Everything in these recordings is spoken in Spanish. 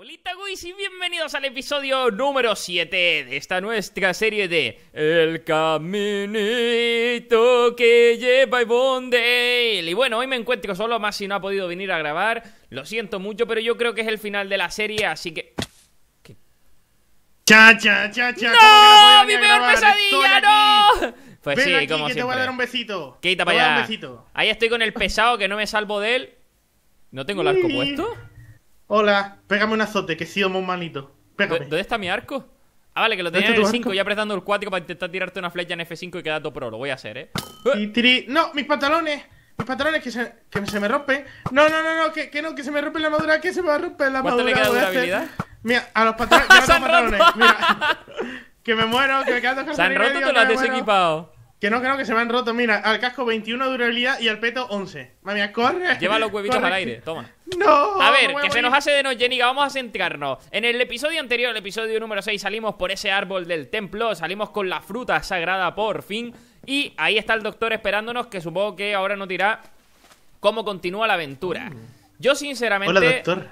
Hola Guis y bienvenidos al episodio número 7 de esta nuestra serie de El caminito que lleva Bondale. Y bueno, hoy me encuentro solo, más si no ha podido venir a grabar. Lo siento mucho, pero yo creo que es el final de la serie, así que... chacha cha, no mi peor pesadilla, no! Pues sí, aquí, que te voy a dar un besito. para allá. Ahí estoy con el pesado que no me salvo de él. ¿No tengo el arco puesto? Hola, pégame un azote, que he sido muy malito. ¿Dónde está mi arco? Ah, vale, que lo tenía en el 5 y apretando el 4 para intentar tirarte una flecha en F5 y quedar todo pro. Lo voy a hacer, ¿eh? tiri... ¡No! ¡Mis pantalones! ¡Mis pantalones que se, que se me rompen! ¡No, no, no! no que, que no! ¡Que se me rompe la madura! ¡Que se me va a romper la madura! ¿Cuánto le queda durabilidad? Mira, a los pantalones... Mira, que me muero, que me quedan dos ¡Se han roto te lo has desequipado! Que no creo que se me han roto. Mira, al casco 21 durabilidad y al peto 11. Mami, corre. Lleva los huevitos al aire, toma. No. A ver, que se nos hace de noche, Niga, Vamos a centrarnos. En el episodio anterior, el episodio número 6, salimos por ese árbol del templo. Salimos con la fruta sagrada por fin. Y ahí está el doctor esperándonos, que supongo que ahora nos dirá cómo continúa la aventura. Mm. Yo sinceramente. doctor.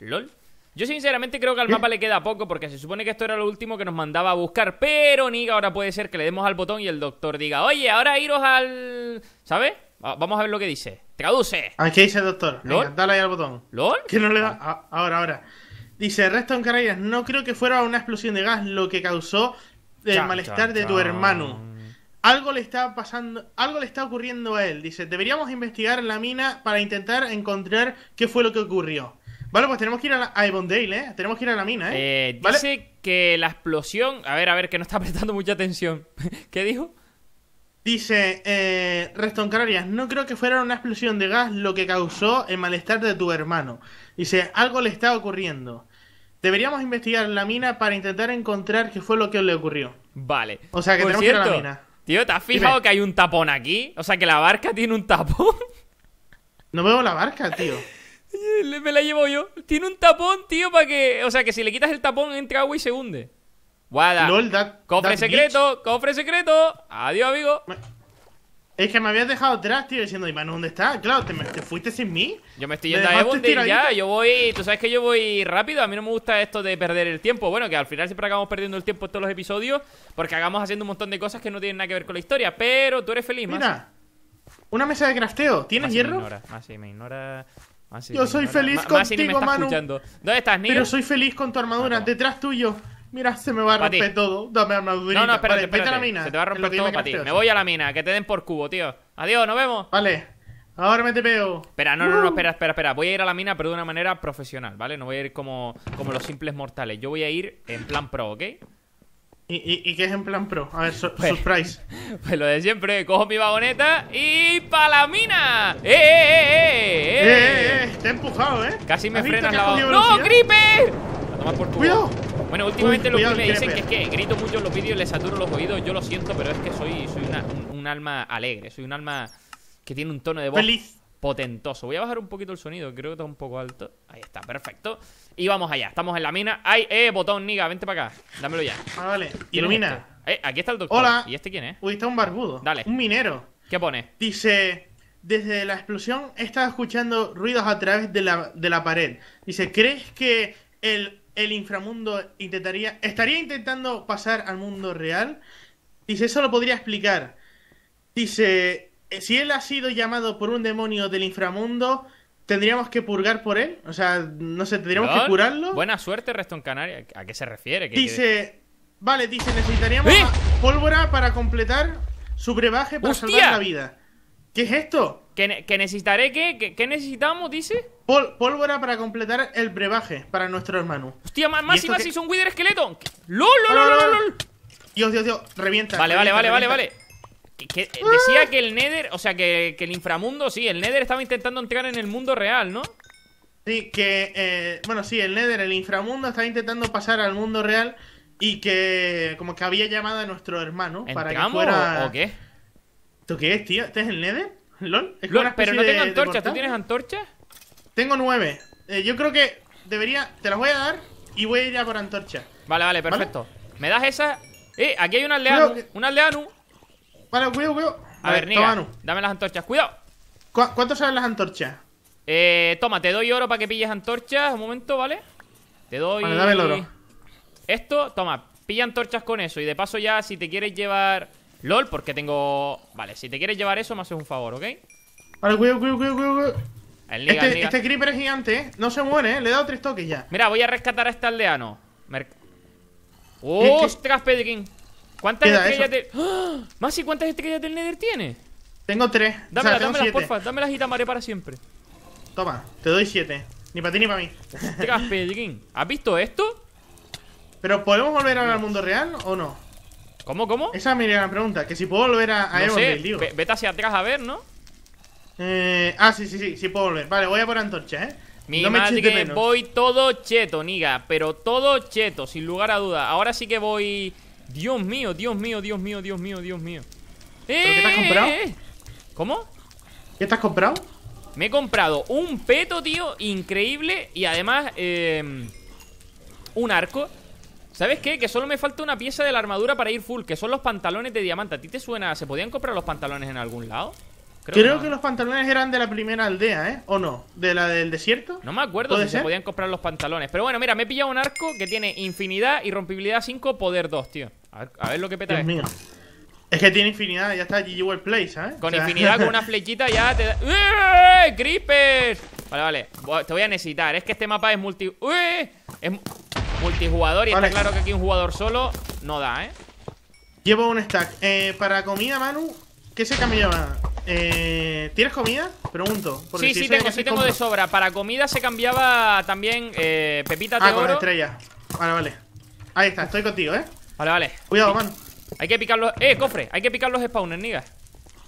¿Lol? Yo sinceramente creo que al ¿Eh? mapa le queda poco porque se supone que esto era lo último que nos mandaba a buscar, pero Niga ahora puede ser que le demos al botón y el doctor diga, oye, ahora iros al... ¿Sabes? Vamos a ver lo que dice. Traduce. ¿Qué dice el doctor. dale ahí al botón. ¿Lol? Que no le da. Ah. ahora, ahora. Dice, Reston en no creo que fuera una explosión de gas lo que causó el malestar de tu hermano. Algo le está pasando, algo le está ocurriendo a él. Dice, deberíamos investigar la mina para intentar encontrar qué fue lo que ocurrió. Vale, pues tenemos que ir a, la, ¿eh? Tenemos que ir a la mina, ¿eh? eh Dice que la explosión... A ver, a ver, que no está prestando mucha atención. ¿Qué dijo? Dice, eh, Reston no creo que fuera una explosión de gas lo que causó el malestar de tu hermano. Dice, algo le está ocurriendo. Deberíamos investigar la mina para intentar encontrar qué fue lo que le ocurrió. Vale. O sea, que tenemos que la mina. Tío, ¿te has fijado que hay un tapón aquí? O sea, que la barca tiene un tapón. No veo la barca, tío. Me la llevo yo. Tiene un tapón, tío, para que... O sea, que si le quitas el tapón entra agua y se hunde. Guada. cofre secreto, cofre secreto. Adiós, amigo. Es que me habías dejado atrás, tío, diciendo, ¿y dónde estás? Claro, te, fuiste sin mí. Yo me estoy yendo a ya. Yo voy, tú sabes que yo voy rápido. A mí no me gusta esto de perder el tiempo. Bueno, que al final siempre acabamos perdiendo el tiempo en todos los episodios porque acabamos haciendo un montón de cosas que no tienen nada que ver con la historia. Pero tú eres feliz, Mira, una mesa de crafteo. ¿Tienes hierro? Ah sí, me ignora. yo soy feliz contigo, Manu. ¿Dónde estás, niño? Pero soy feliz con tu armadura, ah, detrás tuyo. Mira, se me va a romper todo. Dame armadura No, no, espérate, la mina. Se te va a romper todo para ti. Me voy a la mina, que te den por cubo, tío. Adiós, nos vemos. Vale. Ahora me te veo. Espera, no, no, no, espera, espera, espera. Voy a ir a la mina, pero de una manera profesional, ¿vale? No voy a ir como, como los simples mortales. Yo voy a ir en plan pro, ¿ok? ¿Y, y, qué es en plan pro? A ver, pues, surprise. Pues lo de siempre, cojo mi vagoneta y pa' la mina. ¡Eh, eh, eh! ¡Eh, eh, eh! eh! eh, eh te he empujado, ¿eh? Casi me frenas la ¡No, Creeper! ¡Cuidado! Bueno, últimamente lo que me dicen es que grito mucho en los vídeos, les saturo los oídos, yo lo siento, pero es que soy, soy un, alma alegre, soy un alma que tiene un tono de voz potentoso. Voy a bajar un poquito el sonido, creo que está un poco alto. Ahí está, perfecto. Y vamos allá, estamos en la mina. ¡Ay, eh, botón, niga! Vente para acá, dámelo ya. Ah, vale, ilumina. Este? Eh, aquí está el doctor. Hola. ¿Y este quién es? Uy, está un barbudo. Dale. Un minero. ¿Qué pone? Dice... Desde la explosión estado escuchando ruidos a través de la, de la pared. Dice, ¿crees que el el inframundo intentaría, estaría intentando pasar al mundo real. Dice, eso lo podría explicar. Dice, eh, si él ha sido llamado por un demonio del inframundo, tendríamos que purgar por él. O sea, no sé, tendríamos que curarlo. Buena suerte, resto en Canarias. ¿A qué se refiere? dice, vale, dice, necesitaríamos ¡Eh! pólvora para completar su brebaje para salvar la vida. ¿Qué es esto? ¿Que, que necesitaré qué? ¿Qué necesitamos, dice? Pol pólvora para completar el brebaje para nuestro hermano. Hostia, más, más y más y son Wither esqueleto. ¡Lol, lol, lol, lol! Dios, Dios, Dios, revienta. Vale, vale vale, vale, vale, decía que el Nether, o sea, que, el inframundo, sí, el Nether estaba intentando entrar en el mundo real, ¿no? Sí, que, eh, bueno, sí, el Nether, el inframundo estaba intentando pasar al mundo real y que como que había llamado a nuestro hermano para que fuera... o qué? ¿Tú qué es, tío? ¿Este es el Nether? ¿Lol? ¿Es pero no tengo antorchas, ¿tú tienes antorcha? Tengo nueve. Eh, yo creo que debería... Te las voy a dar y voy a ir a por antorcha. Vale, vale, perfecto. ¿Me das esa? Eh, aquí hay un aldeano. Un aldeano. Vale, cuidado, cuidado. A, ver, Nico. dame las antorchas. Cuidado. ¿Cuánto salen las antorchas? Eh, toma, te doy oro para que pilles antorchas. Un momento, ¿vale? Te doy... Vale, dame el oro. Esto, toma, pilla antorchas con eso. Y de paso ya, si te quieres llevar... LOL, porque tengo... Vale, si te quieres llevar eso, me haces un favor, ¿ok? Vale, cuidado, cuidado, cuidado, cuidado. Este, este, creeper es gigante, ¿eh? No se muere, ¿eh? Le he dado tres toques ya. Mira, voy a rescatar a este aldeano. ¡Ostras, Pedriquín! ¿Cuántas estrellas del... ¡Ah! ¿Más cuántas estrellas del Nether tiene? Tengo tres. Dámelas, o sea, dámelas, porfa. Dámelas y tamaré para siempre. Toma, te doy siete. Ni para ti ni para mí. Ostras, Pedriquín. ¿Has visto esto? ¿Pero podemos volver ahora al mundo real o no? ¿Cómo, cómo? Esa es mi gran pregunta. Que si puedo volver a, a no sé, Vete hacia atrás a ver, ¿no? Eh, ah, sí, sí, sí, sí puedo volver. Vale, voy a por antorcha, ¿eh? mira voy todo cheto, niga. Pero todo cheto, sin lugar a duda. Ahora sí que voy... Dios mío, Dios mío, Dios mío, Dios mío, Dios mío. ¿Pero eh, qué te has eh, comprado? Eh, eh, ¿Cómo? ¿Qué te has comprado? Me he comprado un peto, tío, increíble. Y además, eh, un arco. ¿Sabes qué? Que solo me falta una pieza de la armadura para ir full, que son los pantalones de diamante. ¿A ti te suena? ¿Se podían comprar los pantalones en algún lado? Creo, que, los pantalones eran de la primera aldea, ¿eh? ¿O no? ¿De la del desierto? No me acuerdo si se podían comprar los pantalones. Pero bueno, mira, me he pillado un arco que tiene infinidad, y rompibilidad 5, poder 2, tío. A ver, lo que peta Dios es. Este. Mío. Es que tiene infinidad, ya está GG World Play, ¿sabes? Con infinidad, con una flechita ya te da... ¡Eh! Vale, vale, te voy a necesitar. Es que este mapa es multi... ¡Uy! Es multijugador y está claro que aquí un jugador solo no da, ¿eh? Llevo un stack. Eh, para comida, Manu, ¿qué se cambiaba? Eh, ¿Tienes comida? Pregunto. sí, sí, tengo, sí tengo de sobra. Para comida se cambiaba también eh, pepita pepitas ah, de oro. estrella. Vale, vale. Ahí está, estoy contigo, ¿eh? Vale, vale. Cuidado, man. Hay que picar los... Eh, cofre, hay que picar los spawners, niga.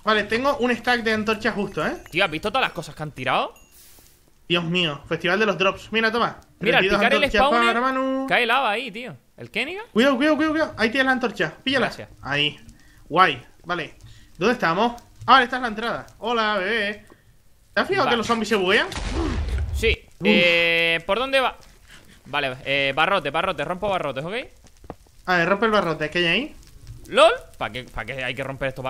Vale, tengo un stack de antorchas justo, ¿eh? Tío, ¿has visto todas las cosas que han tirado? Dios mío, festival de los drops. Mira, toma. Mira, al picar el spawner cae lava ahí, tío. ¿El qué, niga? Cuidado, cuidado, cuidado, cuidado. Ahí tienes la antorcha. Píllala. Ahí. Guay. Vale. ¿Dónde estamos? Ah, esta es la entrada. Hola, bebé. ¿Te has fijado que los zombies se buguean? Sí. Eh, ¿Por dónde va? Vale, eh, barrote, barrote. Rompo barrotes, ¿ok? A ver, rompe el barrote. ¿Qué hay ahí? ¿LOL? ¿Para qué, qué, hay que romper esto?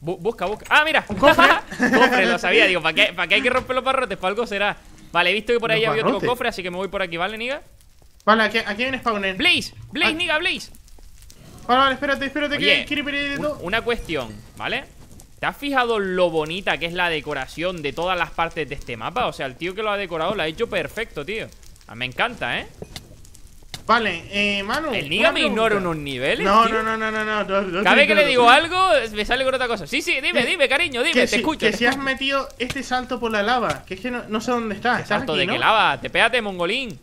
busca, busca. ¡Ah, mira! ¿Un cofre? cofre, lo sabía. Digo, ¿para qué, qué, hay que romper los barrotes? Para algo será. Vale, he visto que por ahí había otro cofre, así que me voy por aquí, ¿vale, niga? Vale, aquí, hay un spawner. ¡Blaze! ¡Blaze, ah. niga, Blaze! Vale, vale, espérate, espérate, Oye, que quiere de una cuestión, ¿vale? ¿Te has fijado lo bonita que es la decoración de todas las partes de este mapa? O sea, el tío que lo ha decorado lo ha hecho perfecto, tío. Ah, me encanta, ¿eh? Vale, eh, Manu. El Niga me ignora unos niveles. No, no, no, no, no. no, no Cada vez que le digo algo, me sale con otra cosa. Sí, sí, dime, dime, cariño, dime, te escucho. Que si has metido este salto por la lava, que es que no, sé dónde está. salto de qué lava, te pégate, mongolín.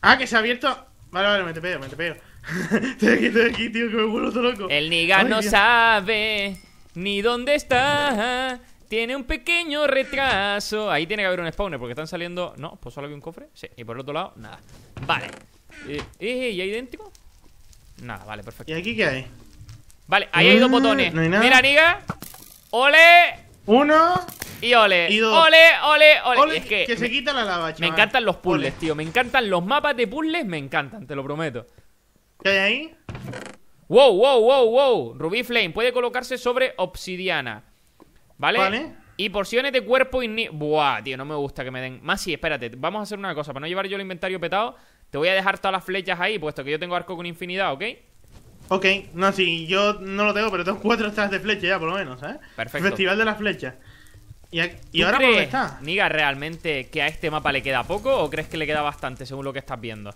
Ah, que se ha abierto. Vale, vale, me te pego, me te pego. estoy aquí, estoy aquí, tío, que me vuelvo todo loco. El Niga no sabe ni dónde está. Tiene un pequeño retraso. Ahí tiene que haber un spawner porque están saliendo... No, pues solo hay un cofre. Sí, y por el otro lado, nada. Vale. ¿Y eh, ahí idéntico? Nada, vale, perfecto. ¿Y aquí qué hay? Vale, ahí hay dos mm, botones. Mira, Niga. ¡Ole! Uno. Y ole. Y dos. Ole, ole, ole. es que, que se quita la lava, chaval. Me encantan los puzzles, tío. Me encantan los mapas de puzzles. Me encantan, te lo prometo. ¿Qué hay ahí? Wow, wow, wow, wow. Ruby Flame puede colocarse sobre obsidiana. ¿Vale? Vale. Y porciones de cuerpo y... Buah, tío, no me gusta que me den... Más sí, espérate, vamos a hacer una cosa. Para no llevar yo el inventario petado, te voy a dejar todas las flechas ahí, puesto que yo tengo arco con infinidad, ¿ok? Ok, no, sí, yo no lo tengo, pero tengo cuatro estas de flecha ya, por lo menos, ¿eh? Perfecto. Festival de las flechas. ¿Y, ahora por dónde está? Niga, ¿realmente que a este mapa le queda poco o crees que le queda bastante según lo que estás viendo?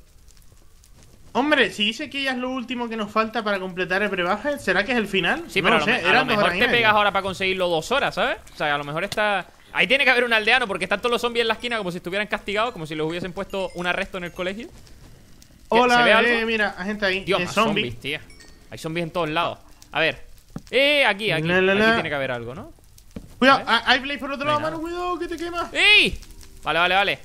Hombre, si dice que ya es lo último que nos falta para completar el prebaje, ¿será que es el final? Sí, pero sé, a lo, mejor te pegas ahora para conseguirlo dos horas, ¿sabes? O sea, a lo mejor está... Ahí tiene que haber un aldeano porque están todos los zombies en la esquina como si estuvieran castigados, como si les hubiesen puesto un arresto en el colegio. Hola, eh, mira, hay gente ahí. Dios, eh, zombies. tía. Hay zombies en todos lados. A ver. Eh, aquí, aquí. Aquí tiene que haber algo, ¿no? Cuidado, hay Blaze por otro lado, mano. Cuidado, que te quemas. ¡Ey! Vale, vale, vale.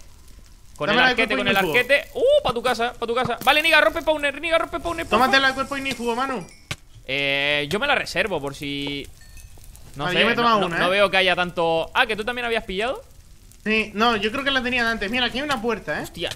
Con el arquete, con el arquete. ¡Uh! Pa' tu casa, pa' tu casa. Vale, Niga, rompe spawner, Niga, rompe spawner. Tómate la cuerpo fugo, Manu. Eh, yo me la reservo por si. No sé, no, ¿eh? veo que haya tanto. Ah, que tú también habías pillado. Sí, no, yo creo que la tenía antes. Mira, aquí hay una puerta, eh. Hostia.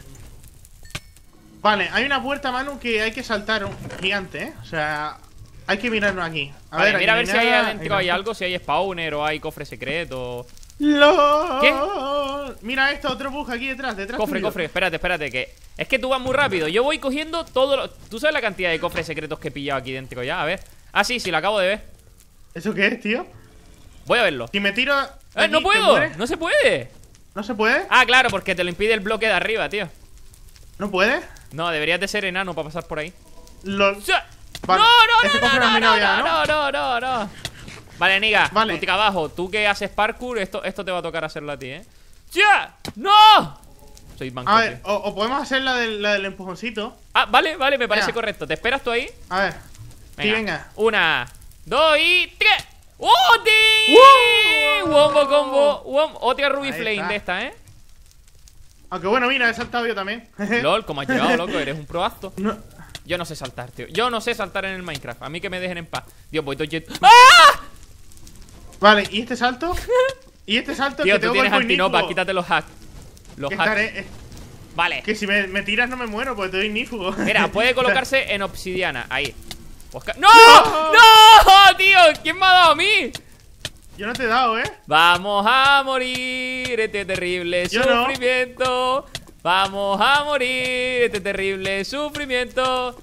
Vale, hay una puerta, Manu, que hay que saltar un gigante, eh. O sea, hay que mirarlo aquí. A ver, mira a ver si hay adentro hay algo, si hay spawner o hay cofre secreto. Lo... Mira esto, otro bug aquí detrás, detrás Cofre, cofre, espérate, espérate que Es que tú vas muy rápido, yo voy cogiendo todo lo... ¿Tú sabes la cantidad de cofres secretos que he pillado aquí dentro ya? A ver Ah, sí, sí, lo acabo de ver ¿Eso qué es, tío? Voy a verlo Si me tiro... ¡Eh, no puedo! ¡No se puede! ¿No se puede? Ah, claro, porque te lo impide el bloque de arriba, tío ¿No puede? No, deberías de ser enano para pasar por ahí No, no, no, no, no, no, no, no, no, no Vale, Niga, vale. abajo. Tú que haces parkour, esto, esto te va a tocar hacerlo a ti, ¿eh? ¡Ya! ¡No! Soy banco, a ver, o, podemos hacer la del, empujoncito. Ah, vale, vale, me parece correcto. ¿Te esperas tú ahí? A ver. Venga. venga. Una, dos y tres. ¡Oh, ¡Uh! Wombo combo. Wombo. Otra Ruby Flame de esta, ¿eh? Aunque bueno, mira, he saltado yo también. LOL, como has llegado, loco, eres un proacto. Yo no sé saltar, tío. Yo no sé saltar en el Minecraft. A mí que me dejen en paz. Dios, voy todo ¡Ah! Vale, ¿y este salto? ¿Y este salto Tío, que tú tienes antinopa, quítate los hacks. Los hacks. Eh, vale. Que si me, tiras no me muero, porque te doy nifugo Mira, puede colocarse en obsidiana. Ahí. ¡No! ¡No! Tío, ¿quién me ha dado a mí? Yo no te he dado, ¿eh? Vamos a morir, este terrible sufrimiento. Vamos a morir, este terrible sufrimiento.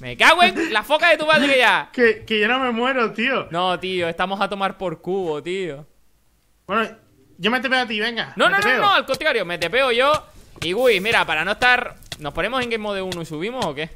Me cago en la foca de tu madre ya. que, yo no me muero, tío. No, tío, estamos a tomar por cubo, tío. Bueno, yo me te pego a ti, venga. No, no, no, no, al contrario, me te peo yo. Y Gui, mira, para no estar. ¿Nos ponemos en game mode 1 y subimos o qué?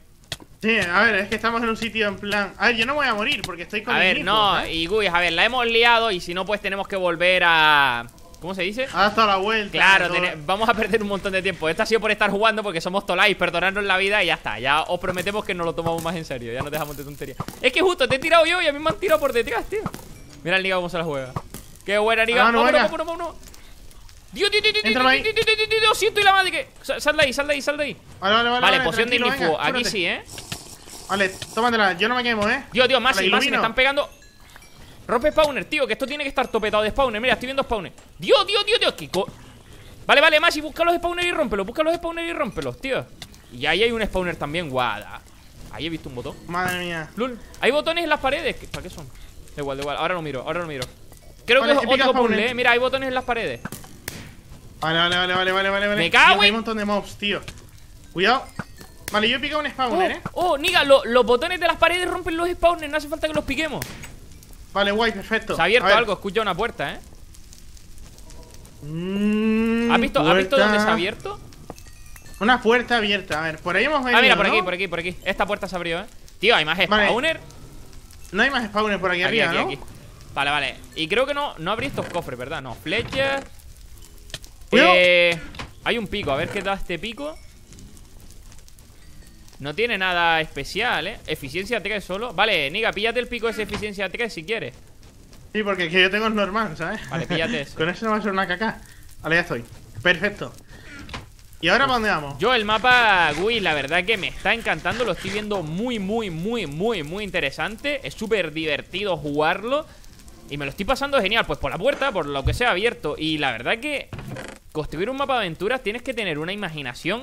Sí, a ver, es que estamos en un sitio en plan. A ver, yo no voy a morir porque estoy con. A ver, no, ¿eh? y Gui, a ver, la hemos liado y si no, pues tenemos que volver a. ¿Cómo se dice? Hasta ah, la vuelta. Claro, vamos a perder un montón de tiempo. Esto ha sido por estar jugando porque somos tolais, perdonarnos la vida y ya está. Ya os prometemos que no lo tomamos más en serio. Ya no dejamos de tontería. Es que justo te he tirado yo y a mí me han tirado por detrás, tío. Mira el vamos cómo se la juega. Qué buena nigga ah, vámonos, vámonos, vámonos. Dios, Dios, Dios, Dios, Dios, Dios, Dios, Dios, siento y la madre que. Sal de ahí, sal de ahí, sal de ahí. Vale, vale, vale. Vale, poción de Aquí sí, eh. Vale, tómatela. Yo no me quemo, eh. Dios, Dios, más, más, me están pegando. Rompe spawner, tío, que esto tiene que estar topetado de spawner Mira, estoy viendo spawner Dios, Dios, Dios, Dios, Vale, vale, y busca los spawners y rómpelos Busca los spawners y rómpelos, tío Y ahí hay un spawner también, guada Ahí he visto un botón Madre mía hay botones en las paredes ¿Para qué son? Da igual, da igual, ahora lo miro, ahora lo miro Creo que es otro puzzle, eh. Mira, hay botones en las paredes Vale, vale, vale, vale, vale, vale Me cago en...! Hay un montón de mobs, tío Cuidado Vale, yo he picado un spawner, oh, eh Oh, niga, los botones de las paredes rompen los spawners No hace falta que los piquemos Vale, guay, perfecto. Se ha abierto algo, escucha una puerta, ¿eh? Mm, ¿Has, visto, visto dónde se ha abierto? Una puerta abierta, a ver, por ahí hemos venido, Ah, mira, por aquí, por aquí, por aquí Esta puerta se abrió, ¿eh? Tío, ¿hay más spawner? No hay más spawner por aquí, arriba, ¿no? Vale, vale Y creo que no, no abrí estos cofres, ¿verdad? No, flechas Eh... Hay un pico, a ver qué da este pico no tiene nada especial, ¿eh? Eficiencia 3 solo. Vale, Niga, píllate el pico esa eficiencia 3 si quieres. Sí, porque que yo tengo el normal, ¿sabes? Vale, píllate ese. Con eso no va a ser una caca. Vale, ya estoy. Perfecto. ¿Y ahora para dónde vamos? Yo el mapa, Gui, la verdad que me está encantando Lo estoy viendo muy, muy, muy, muy, muy interesante Es súper divertido jugarlo Y me lo estoy pasando genial Pues por la puerta, por lo que sea abierto Y la verdad que construir un mapa de aventuras tienes que tener una imaginación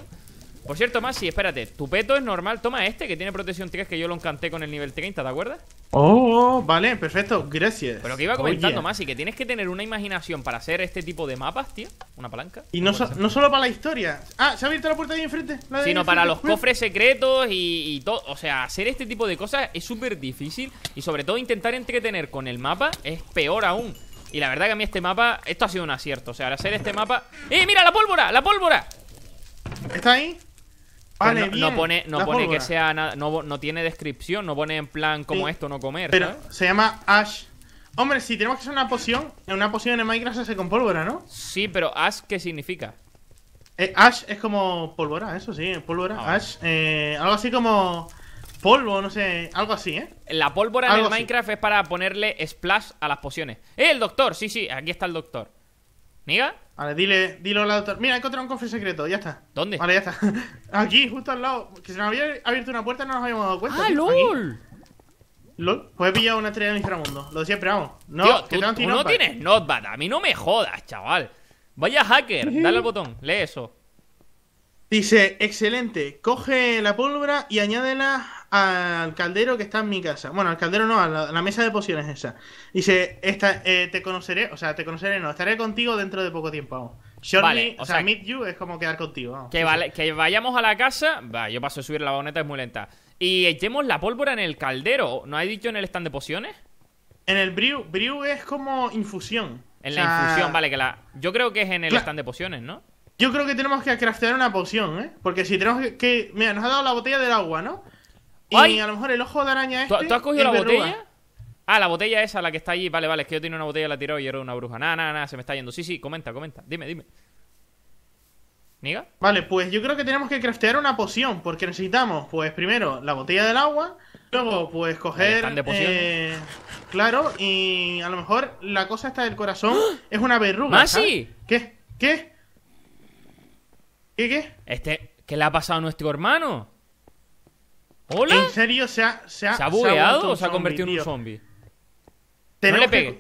por cierto, Masi, espérate. Tu peto es normal. Toma este que tiene protección 3 que yo lo encanté con el nivel 30, ¿te acuerdas? Oh, vale, perfecto, gracias. Pero que iba comentando, Masi, que tienes que tener una imaginación para hacer este tipo de mapas, tío. Una palanca. Y no, solo para la historia. Ah, ¿se ha abierto la puerta ahí enfrente? Sino para los cofres secretos y, y todo. O sea, hacer este tipo de cosas es súper difícil. Y sobre todo intentar entretener con el mapa es peor aún. Y la verdad que a mí este mapa, esto ha sido un acierto. O sea, al hacer este mapa... ¡Eh, mira, la pólvora! ¡La pólvora! ¿Está ahí? no, pone, no que sea nada, no, tiene descripción, no pone en plan como esto, no comer. Pero se llama Ash. Hombre, si tenemos que hacer una poción, una poción en Minecraft se hace con pólvora, ¿no? Sí, pero Ash, ¿qué significa? Eh, ash es como pólvora, eso sí, eh, pólvora. Ah, ash, eh, algo así como polvo, no sé, algo así, ¿eh? La pólvora en el Minecraft es para ponerle splash a las pociones. ¡Eh, el doctor! Sí, sí, aquí está el doctor. ¿Niga? Vale, dile, dilo al doctor. Mira, he encontrado un cofre secreto, ya está. ¿Dónde? Vale, ya está. Aquí, justo al lado. Que se nos había abierto una puerta y no nos habíamos dado cuenta. ¡Ah, LOL! LOL, pues he pillado una estrella de el inframundo. Lo decía, siempre, vamos. No, tú, tú no tienes notepad. A mí no me jodas, chaval. Vaya hacker. Dale al botón. Lee eso. Dice, excelente. Coge la pólvora y añádela al caldero que está en mi casa. Bueno, al caldero no, a la, mesa de pociones esa. Dice, esta, eh, te conoceré, o sea, te conoceré, no, estaré contigo dentro de poco tiempo. Vamos. Shortly, o, sea, meet you es como quedar contigo. Que, vale, que vayamos a la casa, va, yo paso a subir la boneta es muy lenta. Y echemos la pólvora en el caldero, ¿no has dicho en el stand de pociones? En el brew, brew es como infusión. En la infusión, vale, que la... Yo creo que es en el stand de pociones, ¿no? Yo creo que tenemos que craftear una poción, ¿eh? Porque si tenemos que, Mira, nos ha dado la botella del agua, ¿no? Y a lo mejor el ojo de araña este... ¿Tú, has cogido la botella? Ah, la botella esa, la que está allí. Vale, vale, es que yo tenía una botella, la he y era una bruja. Nada, nada, nada, se me está yendo. Sí, sí, comenta, comenta. Dime, dime. ¿Niga? Vale, pues yo creo que tenemos que craftear una poción, porque necesitamos, pues primero, la botella del agua, luego, pues coger... Eh, claro, y a lo mejor la cosa esta del corazón ¡Ah! es una verruga. ¿Masi? ¿Qué? ¿Qué? ¿Qué qué? Este, ¿qué le ha pasado a nuestro hermano? ¿Hola? ¿En serio se ha. ¿Se o se ha convertido en un zombie? No le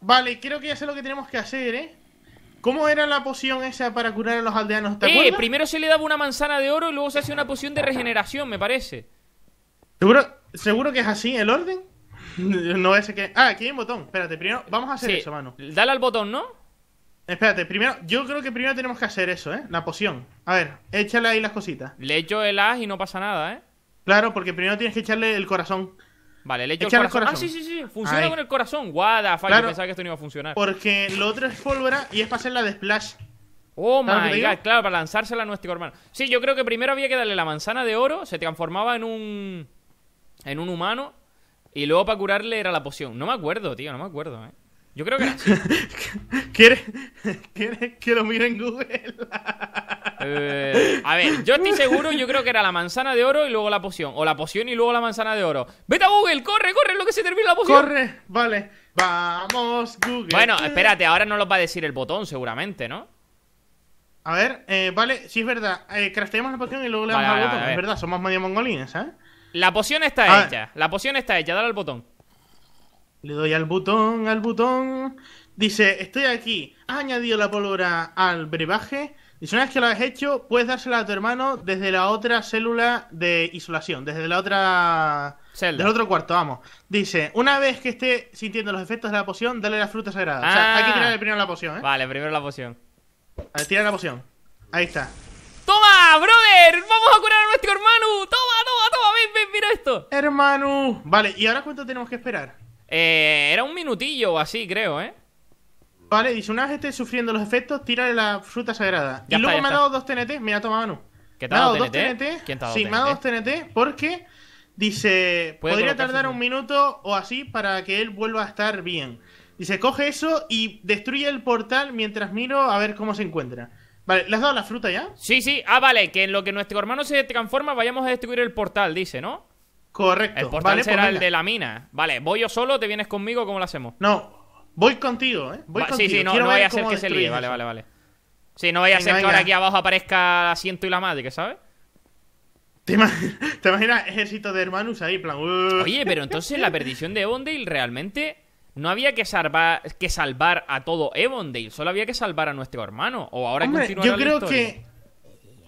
vale, creo que ya sé lo que tenemos que hacer, ¿eh? ¿Cómo era la poción esa para curar a los aldeanos? ¿Te eh, primero se le daba una manzana de oro y luego se hacía una poción de regeneración, me parece. ¿Seguro, que es así el orden? No es que. Ah, aquí hay un botón. Espérate, primero vamos a hacer eso, mano. Dale al botón, ¿no? Espérate, primero. Yo creo que primero tenemos que hacer eso, ¿eh? La poción. A ver, échale ahí las cositas. Le echo el as y no pasa nada, ¿eh? Claro, porque primero tienes que echarle el corazón. Vale, le echo el corazón. Ah, sí, sí, sí. Funciona con el corazón. Guada, falla pensaba que esto no iba a funcionar. Porque lo otro es pólvora y es para hacer la de splash. Oh my god, claro, para lanzársela a nuestro hermano. Sí, yo creo que primero había que darle la manzana de oro, se transformaba en un. en un humano. Y luego para curarle era la poción. No me acuerdo, tío, no me acuerdo, eh. Yo creo que ¿Quieres, que lo mire en Google? Eh, a ver, yo estoy seguro, yo creo que era la manzana de oro y luego la poción. O la poción y luego la manzana de oro. Vete a Google, corre, corre, lo que se termina la poción. Corre, vale. Vamos, Google. Bueno, espérate, ahora no lo va a decir el botón, seguramente, ¿no? A ver, eh, vale, sí es verdad. Eh, crafteamos la poción y luego le damos al botón. es verdad, somos medio mongolines, ¿eh? La poción está hecha. La poción está hecha, dale al botón. Le doy al botón, al botón. Dice, estoy aquí. ha añadido la pólvora al brebaje? Y una vez que lo has hecho, puedes dársela a tu hermano desde la otra célula de isolación, desde la otra. Del otro cuarto, vamos. Dice: Una vez que esté sintiendo los efectos de la poción, dale la fruta sagrada. O sea, hay que ah. tirarle primero la poción, ¿eh? Vale, primero la poción. A ver, tira la poción. Ahí está. ¡Toma, brother! ¡Vamos a curar a nuestro hermano! ¡Toma, toma, toma! ¡Ven, ven, mira esto! ¡Hermano! Vale, ¿y ahora cuánto tenemos que esperar? Eh, era un minutillo o así, creo, ¿eh? Vale, dice una vez esté sufriendo los efectos, tírale la fruta sagrada. y luego me ha dado dos TNT, mira, toma mano. ¿Qué tal? ha dado dos TNT? sí, me ha dado dos TNT porque dice, podría tardar un minuto o así para que él vuelva a estar bien. Dice, coge eso y destruye el portal mientras miro a ver cómo se encuentra. Vale, ¿le has dado la fruta ya? Sí, sí. Ah, vale, que en lo que nuestro hermano se transforma vayamos a destruir el portal, dice, ¿no? Correcto. El portal pues será el de la mina. Vale, voy yo solo, te vienes conmigo, ¿cómo lo hacemos? No, Voy contigo, ¿eh? Voy contigo. Sí, sí, no, no vaya a ser que se líe. Vale, vale, vale. Sí, no vaya a ser que ahora aquí abajo aparezca asiento y la madre, ¿qué sabes? ¿Te imaginas, ejército de hermanos ahí, plan... Oye, pero entonces la perdición de Evondale realmente no había que salvar, que salvar a todo Evondale, solo había que salvar a nuestro hermano. O ahora yo creo que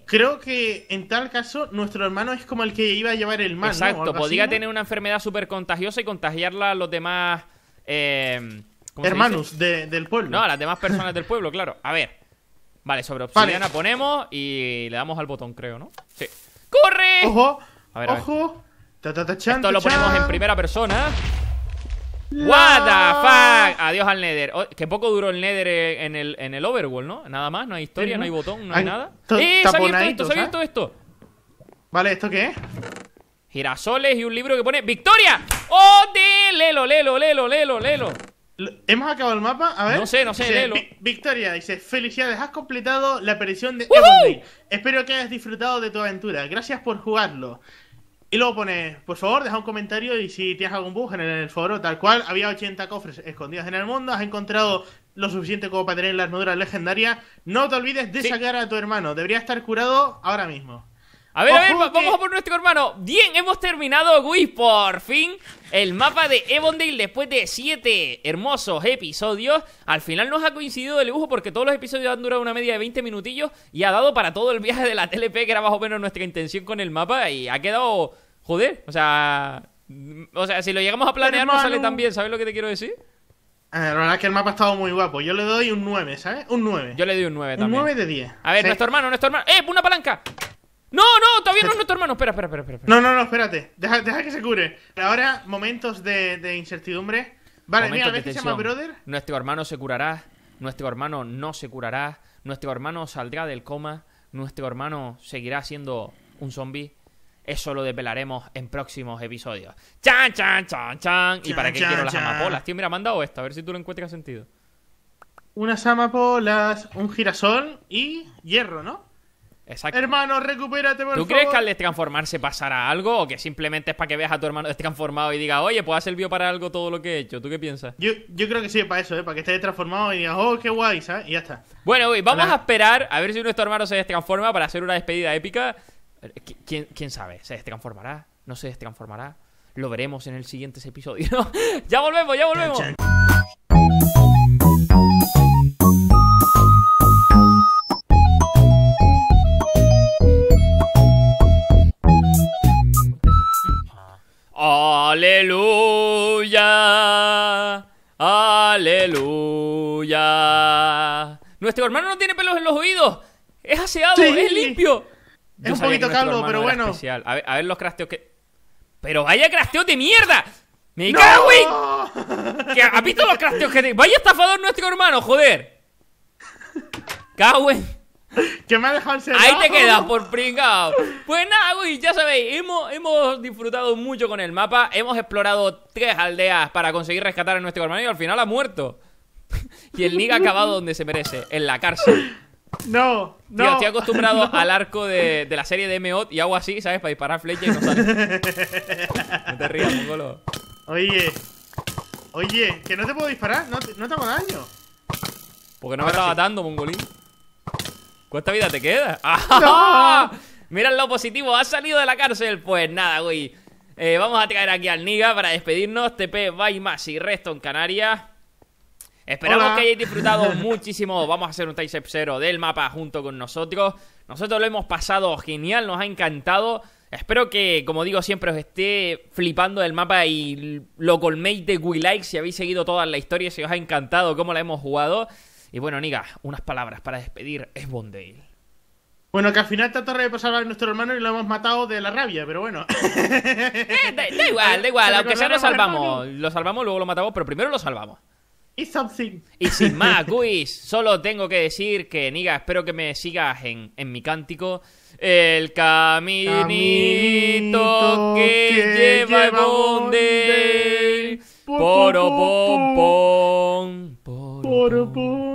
creo que en tal caso nuestro hermano es como el que iba a llevar el mal. Exacto, Podía tener una enfermedad súper contagiosa y contagiarla a los demás eh, Hermanos del pueblo. No, a las demás personas del pueblo, claro. A ver. Vale, sobre obsidiana ponemos y le damos al botón, creo, ¿no? Sí. ¡Corre! ¡Ojo! A ver, ¡Ojo! Esto lo ponemos en primera persona. What the fuck Adiós al Nether qué oh, Que poco duró el Nether en el, en el Overworld, ¿no? Nada más, no hay historia, no. hay botón, no hay, nada ¡Eh! ¡Se ha esto! esto! Vale, ¿esto qué es? Girasoles y un libro que pone ¡Victoria! ¡Oh, de! Lelo, lelo, lelo, lelo, lelo ¿Hemos acabado el mapa? A ver. No sé, no sé, Victoria dice: Felicidades, has completado la aparición de Espero que hayas disfrutado de tu aventura. Gracias por jugarlo. Y luego pone: Por favor, deja un comentario y si tienes algún bug en el foro, tal cual. Había 80 cofres escondidos en el mundo. Has encontrado lo suficiente como para tener la armadura legendaria. No te olvides de sacar a tu hermano. Debería estar curado ahora mismo. A ver, a ver, vamos a por nuestro hermano. Bien, hemos terminado, Wii, por fin. El mapa de Evondale después de siete hermosos episodios. Al final nos ha coincidido el lujo porque todos los episodios han durado una media de 20 minutillos y ha dado para todo el viaje de la TLP, que era más o menos nuestra intención con el mapa. Y ha quedado. Joder, o sea. Mm, o sea, si lo llegamos a planear, no sale tan bien. ¿Sabes lo que te quiero decir? La verdad es que el mapa ha estado muy guapo. Yo le doy un 9, ¿sabes? Un 9. Yo le doy un 9 también. Un 9 de 10. A ver, nuestro hermano, nuestro hermano. ¡Eh! ¡Una palanca! No, no, todavía no es nuestro hermano. Espera, espera, espera. espera. No, no, no, espérate. Deja, que se cure. Ahora, momentos de, incertidumbre. Vale, mira, a veces se llama brother. Nuestro hermano se curará. Nuestro hermano no se curará. Nuestro hermano saldrá del coma. Nuestro hermano seguirá siendo un zombie. Eso lo depelaremos en próximos episodios. ¡Chan, chan, chan, chan! ¿Y para qué quiero las amapolas? Tío, mira, me han dado esto. A ver si tú lo encuentras sentido. Unas amapolas, un girasol y hierro, ¿no? Exacto. Hermano, recupérate, por ¿Tú crees que al destransformarse pasará algo o que simplemente es para que veas a tu hermano destransformado y diga, oye, pues ha servido para algo todo lo que he hecho? ¿Tú qué piensas? Yo, creo que sí, es para eso, ¿eh? para que esté destransformado y digas, oh, qué guay, ¿sabes? Y ya está. Bueno, vamos a, esperar a ver si nuestro hermano se destransforma para hacer una despedida épica. ¿Quién, quién sabe? ¿Se destransformará? ¿No se destransformará? Lo veremos en el siguiente episodio. ya volvemos, ya volvemos. Aleluya. Aleluya. Nuestro hermano no tiene pelos en los oídos. Es aseado, es limpio. Es un poquito calvo, pero bueno. A ver, a ver los crasteos que. Pero vaya crasteo de mierda. ¡Me cago, ¿Has visto los crasteos que Vaya estafador nuestro hermano, joder. Cago que me ha dejado ser. Ahí te quedas por pringao. Pues nada, güey, ya sabéis, hemos, disfrutado mucho con el mapa. Hemos explorado tres aldeas para conseguir rescatar a nuestro hermano y al final ha muerto. y el Nigga ha acabado donde se merece, en la cárcel. No, no. Tío, estoy acostumbrado al arco de, la serie de MOT y hago así, ¿sabes? Para disparar flecha y no sale. no te rías, mongolo. Oye, oye, que no te puedo disparar, no te, hago daño. Porque no me estaba dando, mongolín. ¿Cuánta vida te queda? No. ¡Ah! Mira lo positivo, Ha salido de la cárcel. Pues nada, güey. Eh, vamos a traer aquí al Niga para despedirnos. TP, bye, más y resto en Canarias. Esperamos que hayáis disfrutado muchísimo. Vamos a hacer un Ticep 0 del mapa junto con nosotros. Nosotros lo hemos pasado genial, nos ha encantado. Espero que, como digo siempre, os esté flipando el mapa y lo colméis de Like si habéis seguido toda la historia, si os ha encantado cómo la hemos jugado. Y bueno, Niga, unas palabras para despedir es Bondale. Bueno, que al final trata de pasar a nuestro hermano y lo hemos matado de la rabia, pero bueno. Eh, da, igual, da igual, aunque sea lo salvamos. Lo salvamos, luego lo matamos, pero primero lo salvamos. Y sin más, Guis, solo tengo que decir que, Niga, espero que me sigas en, mi cántico. El caminito, que, lleva, lleva Bondale. Poro pom pom.